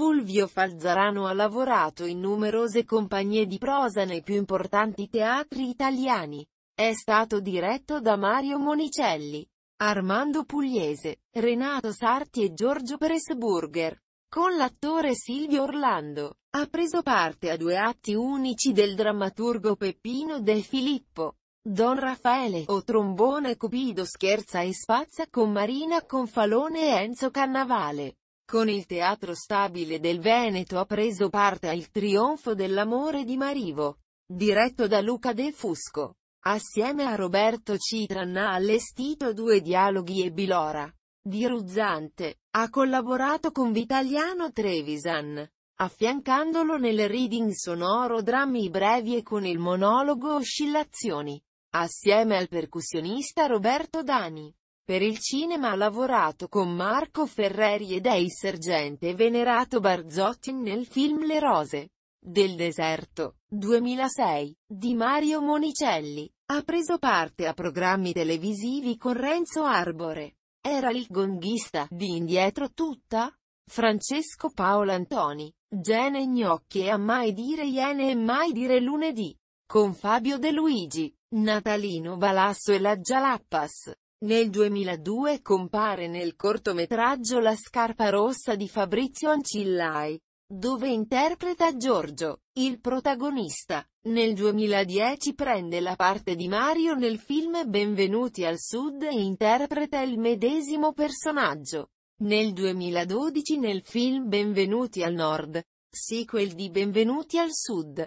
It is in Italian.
Fulvio Falzarano ha lavorato in numerose compagnie di prosa nei più importanti teatri italiani. È stato diretto da Mario Monicelli, Armando Pugliese, Renato Sarti e Giorgio Pressburger. Con l'attore Silvio Orlando, ha preso parte a due atti unici del drammaturgo Peppino De Filippo. Don Raffaele o trombone Cupido scherza e spazza con Marina Confalone e Enzo Cannavale. Con il Teatro Stabile del Veneto ha preso parte al Trionfo dell'amore di Marivo, diretto da Luca De Fusco. Assieme a Roberto Citran ha allestito due dialoghi e Bilora, di Ruzzante, ha collaborato con Vitaliano Trevisan, affiancandolo nel reading sonoro Drammi brevi e con il monologo Oscillazioni, assieme al percussionista Roberto Dani. Per il cinema ha lavorato con Marco Ferreri ed è il sergente venerato Barzotti nel film Le rose del deserto 2006 di Mario Monicelli. Ha preso parte a programmi televisivi con Renzo Arbore. Era il gonghista di Indietro tutta? Francesco Paolo Antoni, Gene Gnocchi e a mai dire Iene e mai dire lunedì. Con Fabio De Luigi, Natalino Balasso e la Gialappas. Nel 2002 compare nel cortometraggio La scarpa rossa di Fabrizio Ancillai, dove interpreta Giorgio, il protagonista. Nel 2010 prende la parte di Mario nel film Benvenuti al Sud e interpreta il medesimo personaggio. Nel 2012 nel film Benvenuti al Nord, sequel di Benvenuti al Sud,